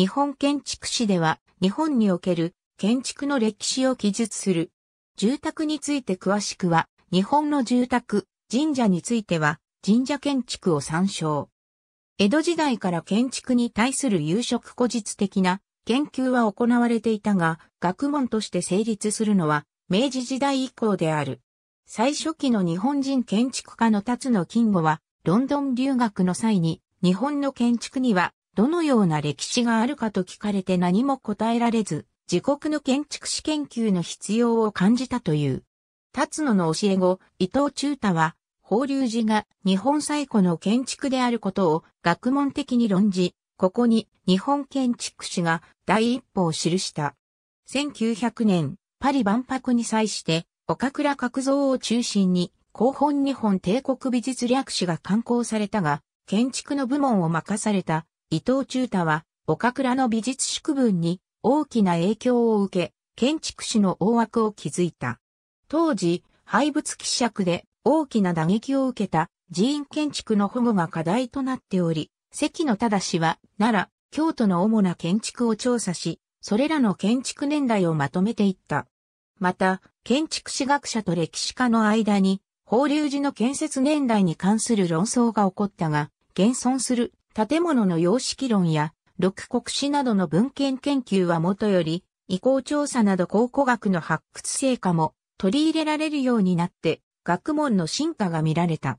日本建築史では日本における建築の歴史を記述する。住宅について詳しくは日本の住宅、神社については神社建築を参照。江戸時代から建築に対する有色古実的な研究は行われていたが、学問として成立するのは明治時代以降である。最初期の日本人建築家の辰野金吾は、ロンドン留学の際に、日本の建築にはどのような歴史があるかと聞かれて何も答えられず、自国の建築史研究の必要を感じたという。立野の教え子、伊藤忠太は、法隆寺が日本最古の建築であることを学問的に論じ、ここに日本建築史が第一歩を記した。1900年、パリ万博に際して、岡倉角蔵を中心に、広本日本帝国美術略史が刊行されたが、建築の部門を任された伊藤忠太は、岡倉の美術宿文に大きな影響を受け、建築士の大枠を築いた。当時、廃物希釈で大きな打撃を受けた寺院建築の保護が課題となっており、関野氏は奈良、京都の主な建築を調査し、それらの建築年代をまとめていった。また、建築史学者と歴史家の間に、法隆寺の建設年代に関する論争が起こったが、現存する建物の様式論や、六国史などの文献研究はもとより、移行調査など考古学の発掘成果も取り入れられるようになって、学問の進化が見られた。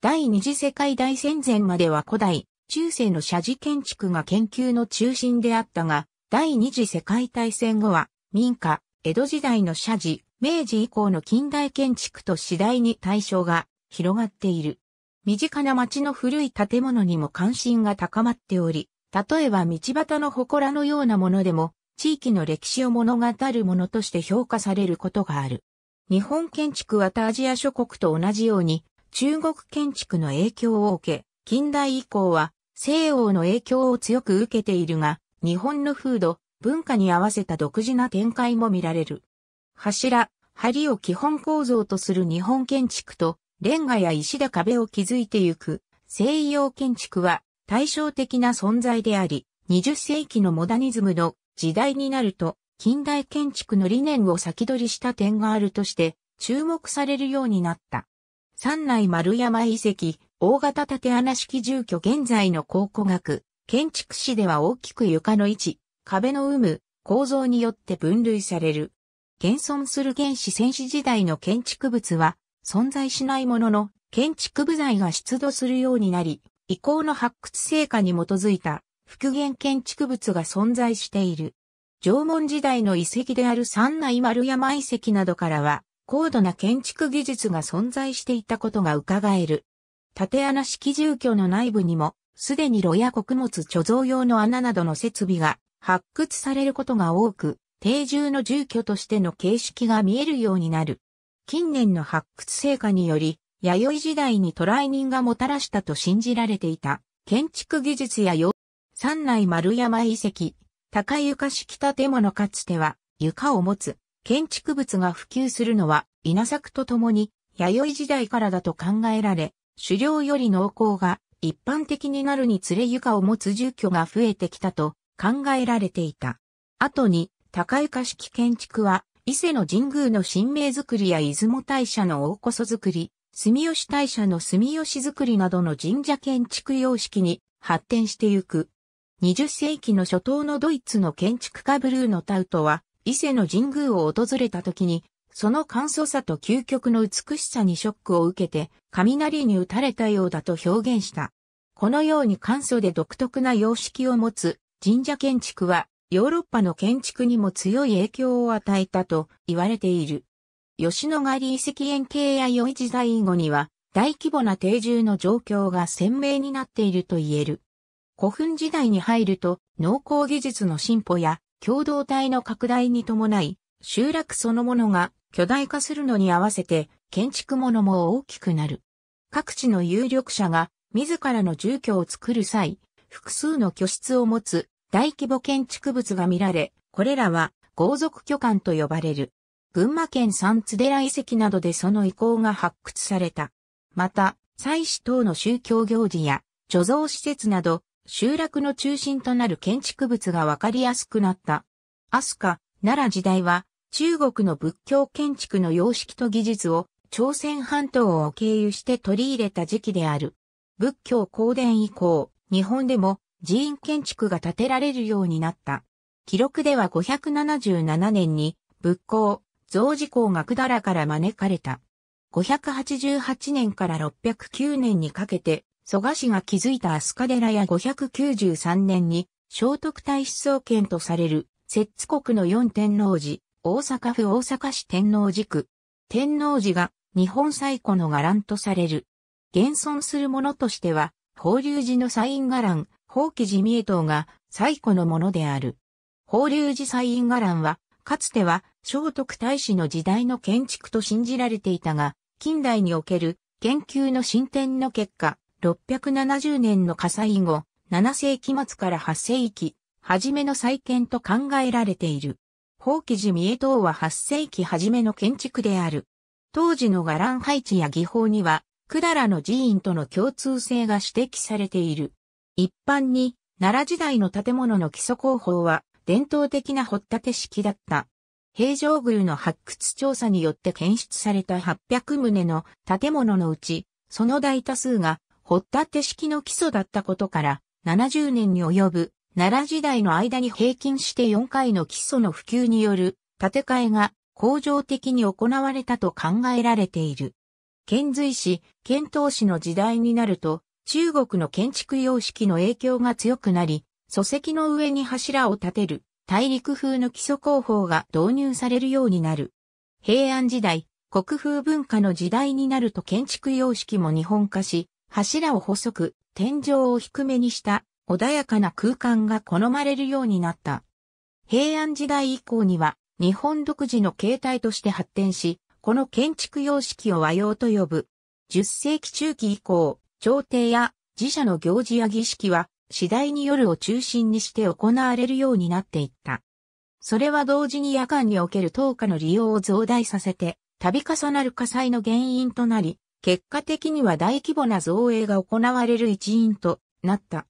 第二次世界大戦前までは古代、中世の社寺建築が研究の中心であったが、第二次世界大戦後は、民家、江戸時代の社寺、明治以降の近代建築と次第に対象が広がっている。身近な町の古い建物にも関心が高まっており、例えば道端の祠のようなものでも、地域の歴史を物語るものとして評価されることがある。日本建築は他アジア諸国と同じように、中国建築の影響を受け、近代以降は西欧の影響を強く受けているが、日本の風土、文化に合わせた独自な展開も見られる。柱、梁を基本構造とする日本建築と、レンガや石で壁を築いてゆく西洋建築は対照的な存在であり、20世紀のモダニズムの時代になると近代建築の理念を先取りした点があるとして注目されるようになった。三内丸山遺跡、大型建穴式住居現在の考古学、建築史では大きく床の位置、壁の有無、構造によって分類される。現存する原始戦士時代の建築物は、存在しないものの、建築部材が出土するようになり、以降の発掘成果に基づいた復元建築物が存在している。縄文時代の遺跡である三内丸山遺跡などからは、高度な建築技術が存在していたことが伺える。縦穴式住居の内部にも、すでに炉や穀物貯蔵用の穴などの設備が発掘されることが多く、定住の住居としての形式が見えるようになる。近年の発掘成果により、弥生時代に渡来人がもたらしたと信じられていた、建築技術や洋、三内丸山遺跡、高床式建物かつては、床を持つ、建築物が普及するのは、稲作とともに、弥生時代からだと考えられ、狩猟より濃厚が一般的になるにつれ床を持つ住居が増えてきたと考えられていた。後に、高床式建築は伊勢の神宮の神明作りや出雲大社の大こそ作り、住吉大社の住吉作りなどの神社建築様式に発展してゆく。20世紀の初頭のドイツの建築家ブルーのタウトは、伊勢の神宮を訪れた時に、その簡素さと究極の美しさにショックを受けて、雷に打たれたようだと表現した。このように簡素で独特な様式を持つ神社建築は、ヨーロッパの建築にも強い影響を与えたと言われている。吉野ヶ里遺跡園形弥生時代以後には大規模な定住の状況が鮮明になっていると言える。古墳時代に入ると農耕技術の進歩や共同体の拡大に伴い集落そのものが巨大化するのに合わせて建築物も大きくなる。各地の有力者が自らの住居を作る際、複数の居室を持つ大規模建築物が見られ、これらは豪族巨漢と呼ばれる。群馬県三津寺遺跡などでその遺構が発掘された。また、祭祀等の宗教行事や貯蔵施設など、集落の中心となる建築物がわかりやすくなった。アスカ、奈良時代は、中国の仏教建築の様式と技術を朝鮮半島を経由して取り入れた時期である。仏教公伝以降、日本でも寺院建築が建てられるようになった。記録では577年に仏光、増寺校が百済から招かれた。588年から609年にかけて、蘇我氏が築いた飛鳥寺や593年に、聖徳太子創建とされる、摂津国の四天王寺、大阪府大阪市天王寺区。天王寺が日本最古の伽藍とされる。現存するものとしては、法隆寺のサイン伽藍、法記寺三重党が最古のものである。法隆寺祭院伽藍は、かつては聖徳太子の時代の建築と信じられていたが、近代における研究の進展の結果、670年の火災後、7世紀末から8世紀、初めの再建と考えられている。法記寺三重塔は8世紀初めの建築である。当時の伽藍配置や技法には、百済の寺院との共通性が指摘されている。一般に、奈良時代の建物の基礎工法は、伝統的な掘立式だった。平城宮の発掘調査によって検出された800棟の建物のうち、その大多数が掘立式の基礎だったことから、70年に及ぶ奈良時代の間に平均して4回の基礎の普及による建て替えが工場的に行われたと考えられている。遣隋使、遣唐使の時代になると、中国の建築様式の影響が強くなり、礎石の上に柱を建てる大陸風の基礎工法が導入されるようになる。平安時代、国風文化の時代になると建築様式も日本化し、柱を細く、天井を低めにした穏やかな空間が好まれるようになった。平安時代以降には日本独自の形態として発展し、この建築様式を和洋と呼ぶ。10世紀中期以降、朝廷や自社の行事や儀式は次第に夜を中心にして行われるようになっていった。それは同時に夜間における灯火の利用を増大させて、度重なる火災の原因となり、結果的には大規模な造営が行われる一因となった。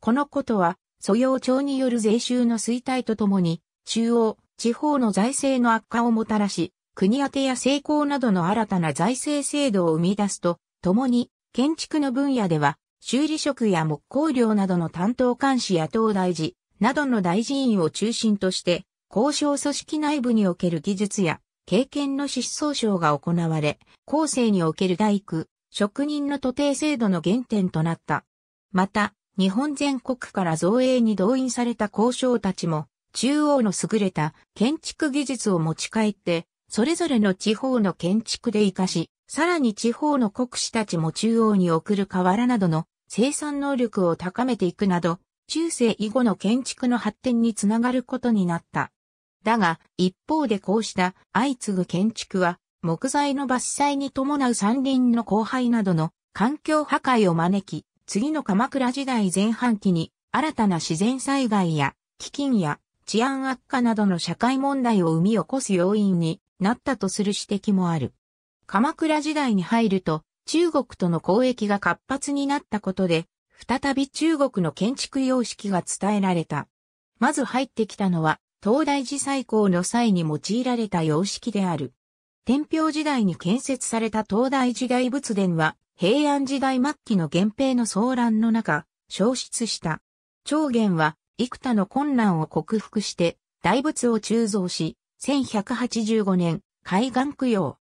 このことは、素養町による税収の衰退とともに、中央、地方の財政の悪化をもたらし、国宛や成功などの新たな財政制度を生み出すと、ともに、建築の分野では、修理職や木工業などの担当監視や東大寺などの大寺院を中心として、交渉組織内部における技術や経験の質総称が行われ、後世における大工、職人の徒弟制度の原点となった。また、日本全国から造営に動員された交渉たちも、中央の優れた建築技術を持ち帰って、それぞれの地方の建築で活かし、さらに地方の国士たちも中央に送る河原などの生産能力を高めていくなど、中世以後の建築の発展につながることになった。だが、一方でこうした相次ぐ建築は、木材の伐採に伴う山林の荒廃などの環境破壊を招き、次の鎌倉時代前半期に新たな自然災害や飢饉や治安悪化などの社会問題を生み起こす要因になったとする指摘もある。鎌倉時代に入ると、中国との交易が活発になったことで、再び中国の建築様式が伝えられた。まず入ってきたのは、東大寺最高の際に用いられた様式である。天平時代に建設された東大寺大仏殿は、平安時代末期の源平の騒乱の中、消失した。長元は、幾多の困難を克服して、大仏を鋳造し、1185年、海岸供養。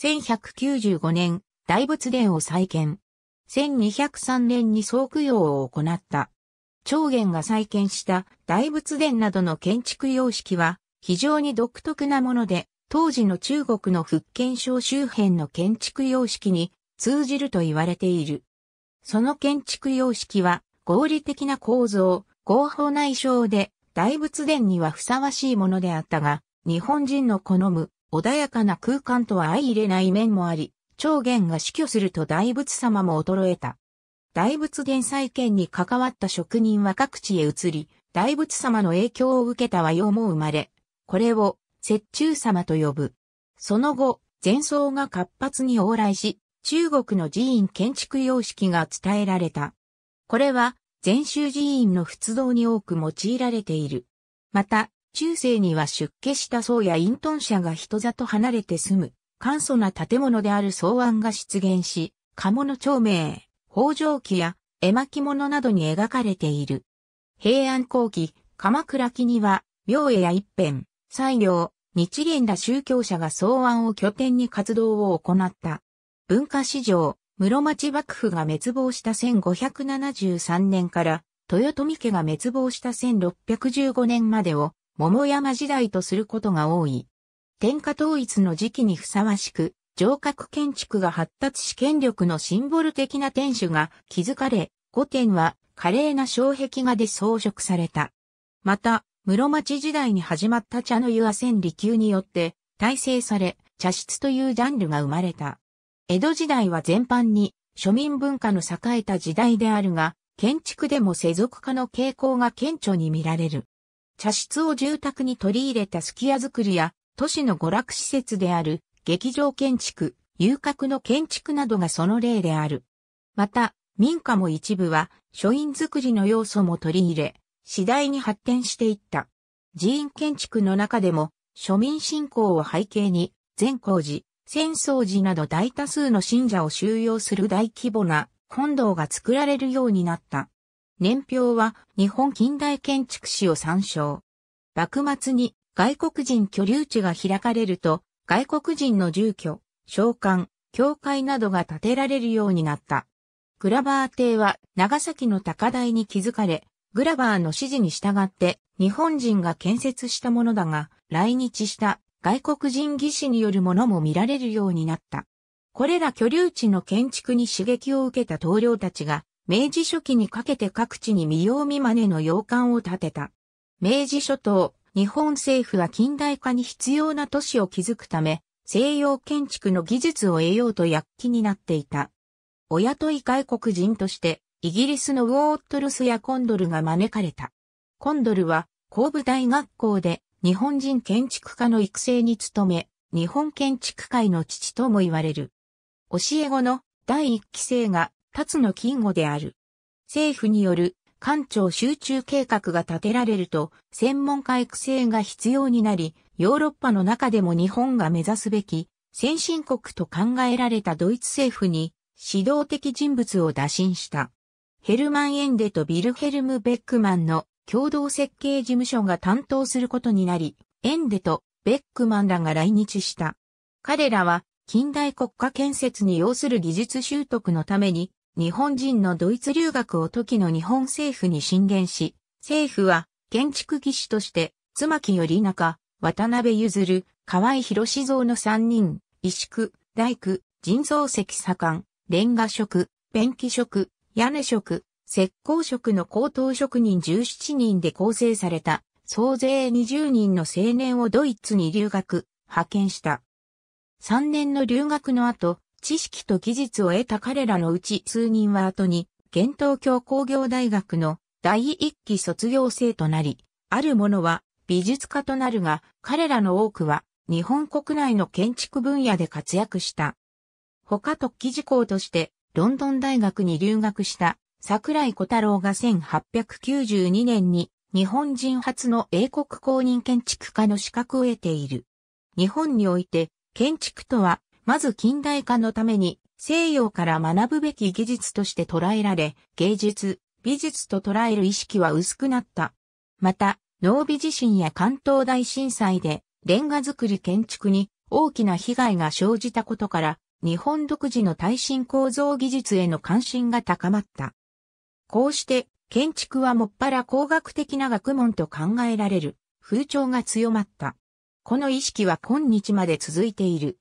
1195年、大仏殿を再建。1203年に総供養を行った。長元が再建した大仏殿などの建築様式は非常に独特なもので、当時の中国の福建省周辺の建築様式に通じると言われている。その建築様式は合理的な構造、合法内省で大仏殿にはふさわしいものであったが、日本人の好む穏やかな空間とは相入れない面もあり、長元が死去すると大仏様も衰えた。大仏殿再建に関わった職人は各地へ移り、大仏様の影響を受けた和洋も生まれ、これを雪中様と呼ぶ。その後、前奏が活発に往来し、中国の寺院建築様式が伝えられた。これは、禅宗寺院の仏像に多く用いられている。また、中世には出家した僧や隠遁者が人里離れて住む、簡素な建物である草案が出現し、鴨の町名、北条記や絵巻物などに描かれている。平安後期、鎌倉期には、明恵や一辺、西行、日蓮ら宗教者が草案を拠点に活動を行った。文化史上、室町幕府が滅亡した1573年から、豊臣家が滅亡した1615年までを、桃山時代とすることが多い。天下統一の時期にふさわしく、城郭建築が発達し権力のシンボル的な天守が築かれ、御殿は華麗な障壁画で装飾された。また、室町時代に始まった茶の湯は千里級によって大成され、茶室というジャンルが生まれた。江戸時代は全般に庶民文化の栄えた時代であるが、建築でも世俗化の傾向が顕著に見られる。茶室を住宅に取り入れたすき家作りや、都市の娯楽施設である、劇場建築、遊郭の建築などがその例である。また、民家も一部は、書院作りの要素も取り入れ、次第に発展していった。寺院建築の中でも、庶民信仰を背景に、善光寺、浅草寺など大多数の信者を収容する大規模な本堂が作られるようになった。年表は日本近代建築史を参照。幕末に外国人居留地が開かれると、外国人の住居、召喚、教会などが建てられるようになった。グラバー邸は長崎の高台に築かれ、グラバーの指示に従って日本人が建設したものだが、来日した外国人技師によるものも見られるようになった。これら居留地の建築に刺激を受けた棟梁たちが明治初期にかけて各地に見よう見真の洋館を建てた。明治初頭、日本政府は近代化に必要な都市を築くため、西洋建築の技術を得ようと躍起になっていた。お雇い外国人として、イギリスのウォートルスやコンドルが招かれた。コンドルは、神部大学校で日本人建築家の育成に努め、日本建築界の父とも言われる。教え子の第一期生がつの金吾である。政府による官庁集中計画が立てられると、専門家育成が必要になり、ヨーロッパの中でも日本が目指すべき、先進国と考えられたドイツ政府に、指導的人物を打診した。ヘルマン・エンデとビルヘルム・ベックマンの共同設計事務所が担当することになり、エンデとベックマンらが来日した。彼らは近代国家建設に要する技術習得のために日本人のドイツ留学を時の日本政府に進言し、政府は建築技師として妻木り中、渡辺譲、河合博志蔵の三人、石工、大工、人造石左官、レンガ職、ペンキ職、屋根職、石膏職の高等職人17人で構成された、総勢20人の青年をドイツに留学、派遣した。3年の留学の後、知識と技術を得た彼らのうち数人は後に、県東京工業大学の第一期卒業生となり、ある者は美術家となるが、彼らの多くは日本国内の建築分野で活躍した。他特記事項として、ロンドン大学に留学した桜井小太郎が1892年に日本人初の英国公認建築家の資格を得ている。日本において建築とはまず近代化のために西洋から学ぶべき技術として捉えられ、芸術、美術と捉える意識は薄くなった。また、農美地震や関東大震災で、レンガ作り建築に大きな被害が生じたことから、日本独自の耐震構造技術への関心が高まった。こうして、建築はもっぱら工学的な学問と考えられる風潮が強まった。この意識は今日まで続いている。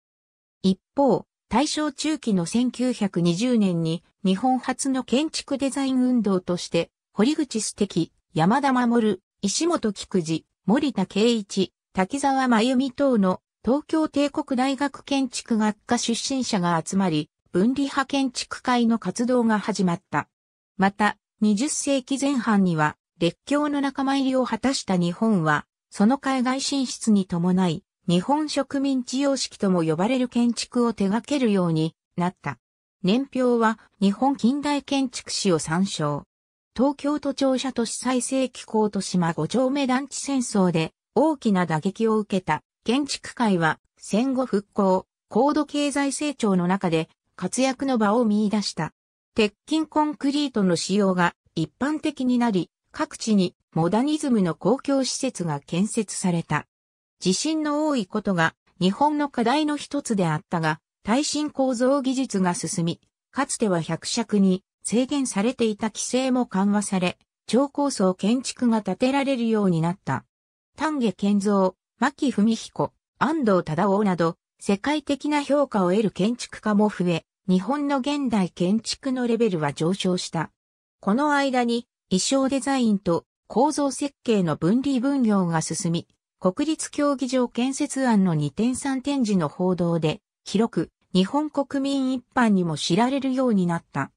一方、大正中期の1920年に日本初の建築デザイン運動として、堀口素敵、山田守、石本菊次、森田圭一、滝沢真由美等の東京帝国大学建築学科出身者が集まり、分離派建築会の活動が始まった。また、20世紀前半には、列強の仲間入りを果たした日本は、その海外進出に伴い、日本植民地様式とも呼ばれる建築を手掛けるようになった。年表は日本近代建築史を参照。東京都庁舎都市再生機構と島5丁目団地戦争で大きな打撃を受けた建築界は戦後復興、高度経済成長の中で活躍の場を見出した。鉄筋コンクリートの使用が一般的になり、各地にモダニズムの公共施設が建設された。地震の多いことが日本の課題の一つであったが、耐震構造技術が進み、かつては百尺に制限されていた規制も緩和され、超高層建築が建てられるようになった。丹下健三、牧文彦、安藤忠夫など、世界的な評価を得る建築家も増え、日本の現代建築のレベルは上昇した。この間に、衣装デザインと構造設計の分離分業が進み、国立競技場建設案の二点三点時の報道で、広く日本国民一般にも知られるようになった。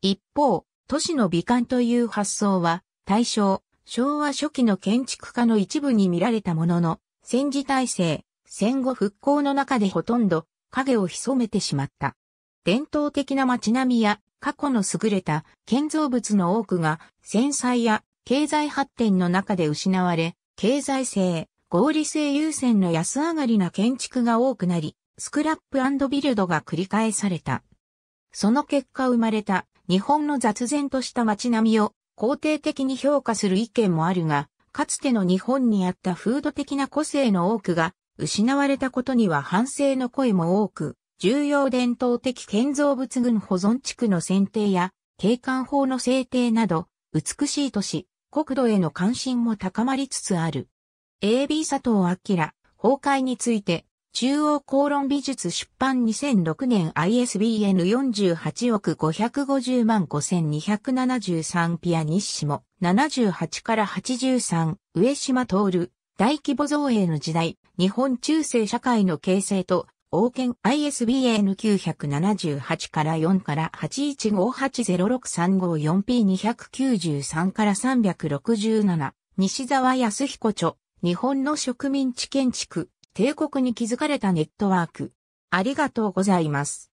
一方、都市の美観という発想は、大正、昭和初期の建築家の一部に見られたものの、戦時体制、戦後復興の中でほとんど影を潜めてしまった。伝統的な街並みや過去の優れた建造物の多くが戦災や経済発展の中で失われ、経済性、合理性優先の安上がりな建築が多くなり、スクラップビルドが繰り返された。その結果生まれた日本の雑然とした街並みを肯定的に評価する意見もあるが、かつての日本にあった風土的な個性の多くが失われたことには反省の声も多く、重要伝統的建造物群保存地区の選定や景観法の制定など、美しい都市、国土への関心も高まりつつある。AB 佐藤明、崩壊について、中央公論美術出版2006年 ISBN48 億550万5273ピアニッシモ78から83上島徹大規模造営の時代日本中世社会の形成と王権 ISBN978 から4から 81580635P293 から367西沢康彦著日本の植民地建築、帝国に築かれたネットワーク。ありがとうございます。